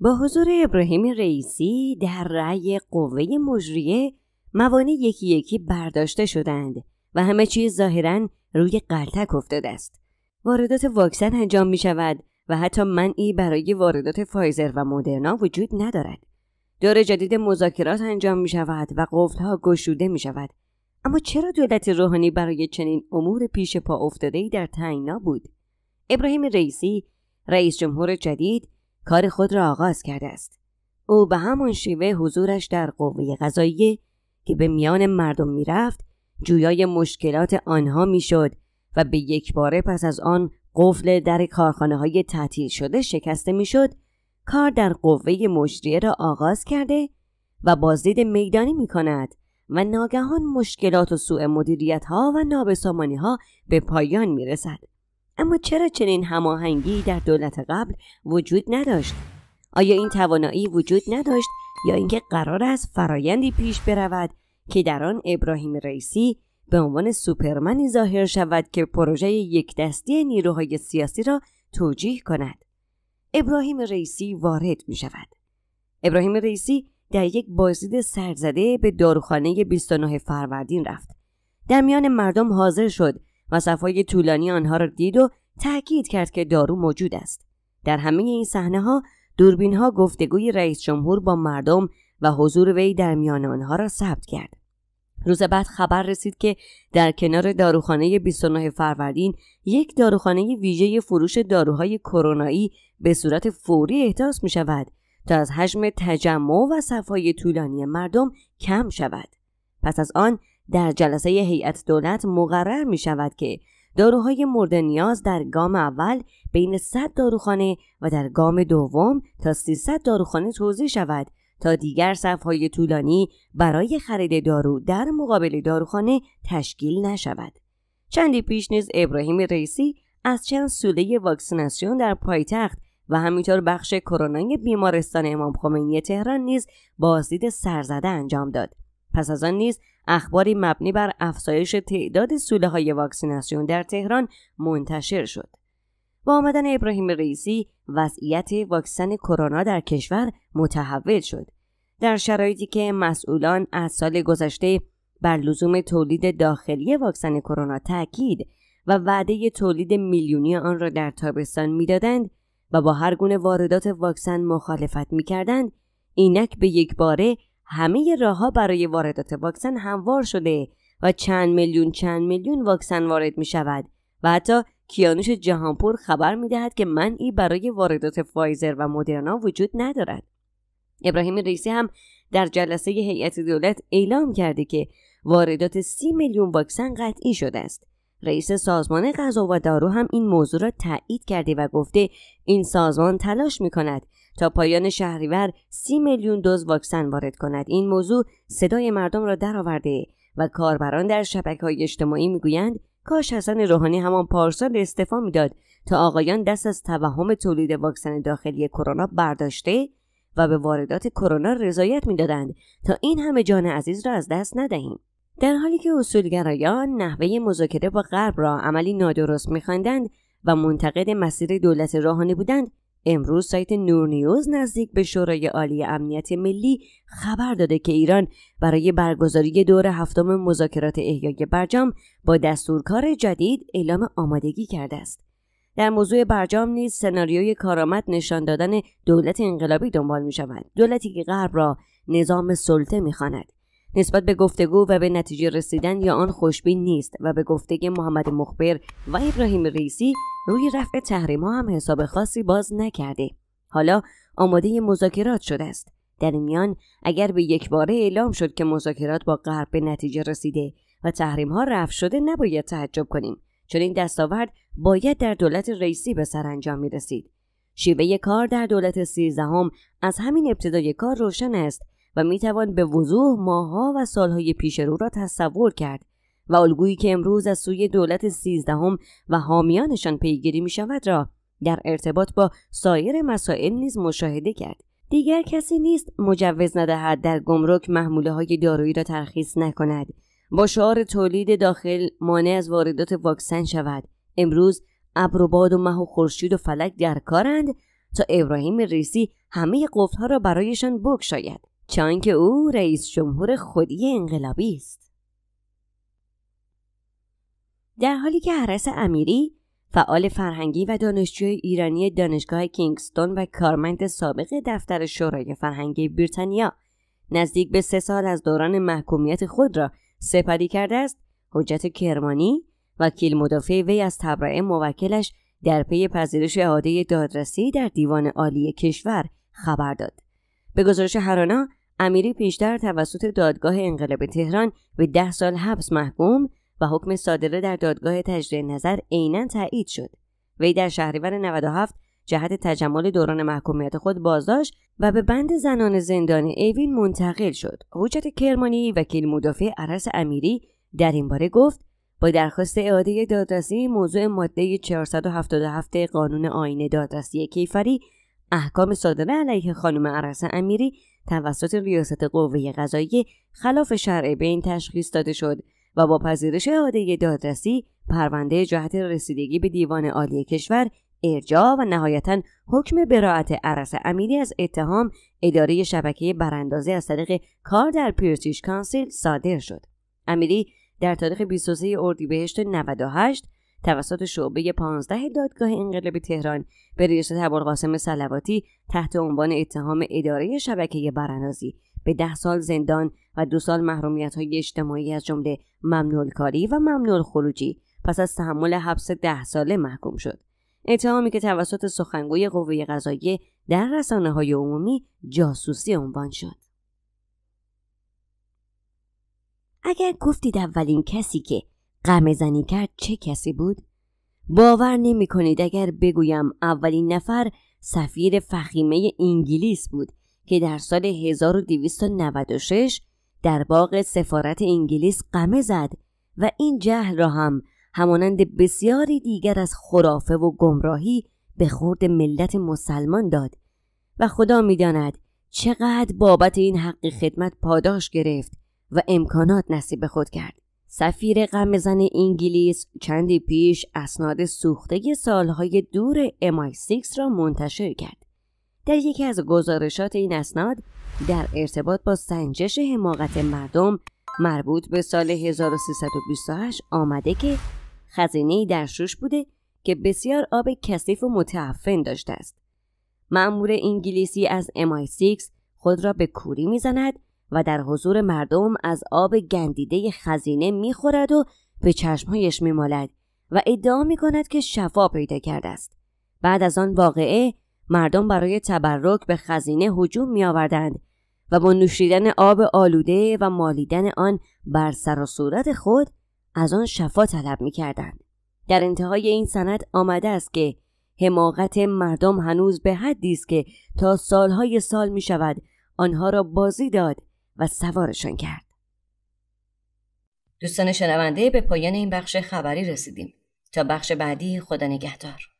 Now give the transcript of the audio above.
با حضور ابراهیم رئیسی در رأی قوه مجریه موانع یکی یکی برداشته شدند و همه چیز ظاهرا روی قلتک افتاده است. واردات واکسن انجام می شود و حتی منعی برای واردات فایزر و مدرنا وجود ندارد. دور جدید مذاکرات انجام می شود و قفلها گشوده می شود. اما چرا دولت روحانی برای چنین امور پیش پا افتاده ای در تنگنا بود؟ ابراهیم رئیسی رئیس جمهور جدید کار خود را آغاز کرده است او به همان شیوه حضورش در قوه قضاییه که به میان مردم میرفت جویای مشکلات آنها میشد و به یک باره پس از آن قفل در کارخانه های تعطیل شده شکسته میشد کار در قوه مجریه را آغاز کرده و بازدید میدانی می کند و ناگهان مشکلات و سوء مدیریت ها و نابسامانی ها به پایان می رسد. اما چرا چنین هماهنگی در دولت قبل وجود نداشت آیا این توانایی وجود نداشت یا اینکه قرار است فرایندی پیش برود که در آن ابراهیم رئیسی به عنوان سوپرمنی ظاهر شود که پروژه یک دستی نیروهای سیاسی را توجیه کند ابراهیم رئیسی وارد می شود ابراهیم رئیسی در یک بازدید سرزده به داروخانه 29 فروردین رفت در میان مردم حاضر شد و صفای طولانی آنها را دید و تأکید کرد که دارو موجود است در همه این صحنه ها دوربین ها گفتگوی رئیس جمهور با مردم و حضور وی در میان آنها را ثبت کرد روز بعد خبر رسید که در کنار داروخانه 29 فروردین یک داروخانه ویژه فروش داروهای کرونایی به صورت فوری احداث می شود تا از حجم تجمع و صفای طولانی مردم کم شود. پس از آن در جلسه هیئت دولت مقرر می شود که داروهای مورد نیاز در گام اول بین 100 داروخانه و در گام دوم تا 300 داروخانه توضیح شود تا دیگر صفهای طولانی برای خرید دارو در مقابل داروخانه تشکیل نشود. چندی پیش نیز ابراهیم رئیسی از چند سوله واکسیناسیون در پایتخت و همینطور بخش کرونای بیمارستان امام خمینی تهران نیز بازدید سرزده انجام داد. پس از آن نیز اخباری مبنی بر افزایش تعداد سوله های واکسیناسیون در تهران منتشر شد. با آمدن ابراهیم رئیسی وضعیت واکسن کرونا در کشور متحول شد. در شرایطی که مسئولان از سال گذشته بر لزوم تولید داخلی واکسن کرونا تاکید و وعده تولید میلیونی آن را در تابستان میدادند و با هر گونه واردات واکسن مخالفت میکردند اینک به یک باره همه راهها برای واردات واکسن هموار شده و چند میلیون چند میلیون واکسن وارد می شود و حتی کیانوش جهانپور خبر می دهد که ای برای واردات فایزر و مدرنا وجود ندارد. ابراهیم رئیسی هم در جلسه هیئت دولت اعلام کرده که واردات سی میلیون واکسن قطعی شده است. رئیس سازمان غذا و دارو هم این موضوع را تایید کرده و گفته این سازمان تلاش می کند تا پایان شهریور سی میلیون دوز واکسن وارد کند این موضوع صدای مردم را درآورده و کاربران در شبکه های اجتماعی میگویند کاش حسن روحانی همان پارسال استعفا میداد تا آقایان دست از توهم تولید واکسن داخلی کرونا برداشته و به واردات کرونا رضایت میدادند تا این همه جان عزیز را از دست ندهیم در حالی که اصولگرایان نحوه مذاکره با غرب را عملی نادرست میخواندند و منتقد مسیر دولت روحانی بودند امروز سایت نور نیوز نزدیک به شورای عالی امنیت ملی خبر داده که ایران برای برگزاری دور هفتم مذاکرات احیای برجام با دستورکار جدید اعلام آمادگی کرده است. در موضوع برجام نیز سناریوی کارآمد نشان دادن دولت انقلابی دنبال می شود. دولتی که غرب را نظام سلطه می نسبت به گفتگو و به نتیجه رسیدن یا آن خوشبین نیست و به گفته محمد مخبر و ابراهیم رئیسی روی رفع تحریم ها هم حساب خاصی باز نکرده حالا آماده مذاکرات شده است در این میان اگر به یک باره اعلام شد که مذاکرات با غرب به نتیجه رسیده و تحریم ها رفع شده نباید تعجب کنیم چون این دستاورد باید در دولت رئیسی به سرانجام می رسید. شیوه کار در دولت سیزدهم از همین ابتدای کار روشن است و می توان به وضوح ماهها و سالهای پیش رو را تصور کرد و الگویی که امروز از سوی دولت سیزدهم و حامیانشان پیگیری می شود را در ارتباط با سایر مسائل نیز مشاهده کرد دیگر کسی نیست مجوز ندهد در گمرک محموله های دارویی را ترخیص نکند با شعار تولید داخل مانع از واردات واکسن شود امروز ابر و باد و مه و خورشید و فلک در کارند تا ابراهیم ریسی همه ها را برایشان بگشاید چون که او رئیس جمهور خودی انقلابی است در حالی که حرس امیری فعال فرهنگی و دانشجوی ایرانی دانشگاه کینگستون و کارمند سابق دفتر شورای فرهنگی بریتانیا نزدیک به سه سال از دوران محکومیت خود را سپری کرده است حجت کرمانی وکیل مدافع وی از تبرئه موکلش در پی پذیرش عاده دادرسی در دیوان عالی کشور خبر داد به گزارش هرانا امیری پیشتر توسط دادگاه انقلاب تهران به ده سال حبس محکوم و حکم صادره در دادگاه تجدید نظر عینا تایید شد وی در شهریور 97 جهت تجمل دوران محکومیت خود بازداشت و به بند زنان زندان ایوین منتقل شد حجت کرمانی وکیل مدافع عرس امیری در این باره گفت با درخواست اعاده دادرسی موضوع ماده 477 قانون آین دادرسی کیفری احکام صادره علیه خانم عرس امیری توسط ریاست قوه قضایی خلاف شرع بین تشخیص داده شد و با پذیرش عاده دادرسی پرونده جهت رسیدگی به دیوان عالی کشور ارجاع و نهایتا حکم براعت عرس امیری از اتهام اداره شبکه براندازی از طریق کار در پیرتیش کانسیل صادر شد امیری در تاریخ 23 اردیبهشت 98 توسط شعبه 15 دادگاه انقلاب تهران به ریاست ابوالقاسم صلواتی تحت عنوان اتهام اداره شبکه براندازی به ده سال زندان و دو سال محرومیت های اجتماعی از جمله ممنول کاری و ممنول خروجی پس از تحمل حبس ده ساله محکوم شد اتهامی که توسط سخنگوی قوه قضاییه در رسانه های عمومی جاسوسی عنوان شد اگر گفتید اولین کسی که غم زنی کرد چه کسی بود؟ باور نمی کنید اگر بگویم اولین نفر سفیر فخیمه انگلیس بود که در سال 1296 در باغ سفارت انگلیس قمه زد و این جهل را هم همانند بسیاری دیگر از خرافه و گمراهی به خورد ملت مسلمان داد و خدا میداند چقدر بابت این حق خدمت پاداش گرفت و امکانات نصیب خود کرد سفیر قمزن انگلیس چندی پیش اسناد سوخته سالهای دور MI6 را منتشر کرد. در یکی از گزارشات این اسناد در ارتباط با سنجش حماقت مردم مربوط به سال 1328 آمده که خزینه در شوش بوده که بسیار آب کثیف و متعفن داشته است. مأمور انگلیسی از MI6 خود را به کوری میزند و در حضور مردم از آب گندیده خزینه میخورد و به چشمهایش میمالد و ادعا میکند که شفا پیدا کرده است بعد از آن واقعه مردم برای تبرک به خزینه هجوم میآوردند و با نوشیدن آب آلوده و مالیدن آن بر سر و صورت خود از آن شفا طلب میکردند در انتهای این سند آمده است که حماقت مردم هنوز به حدی است که تا سالهای سال می شود آنها را بازی داد و سوارشان کرد. دوستان شنونده به پایان این بخش خبری رسیدیم. تا بخش بعدی خدا نگهدار.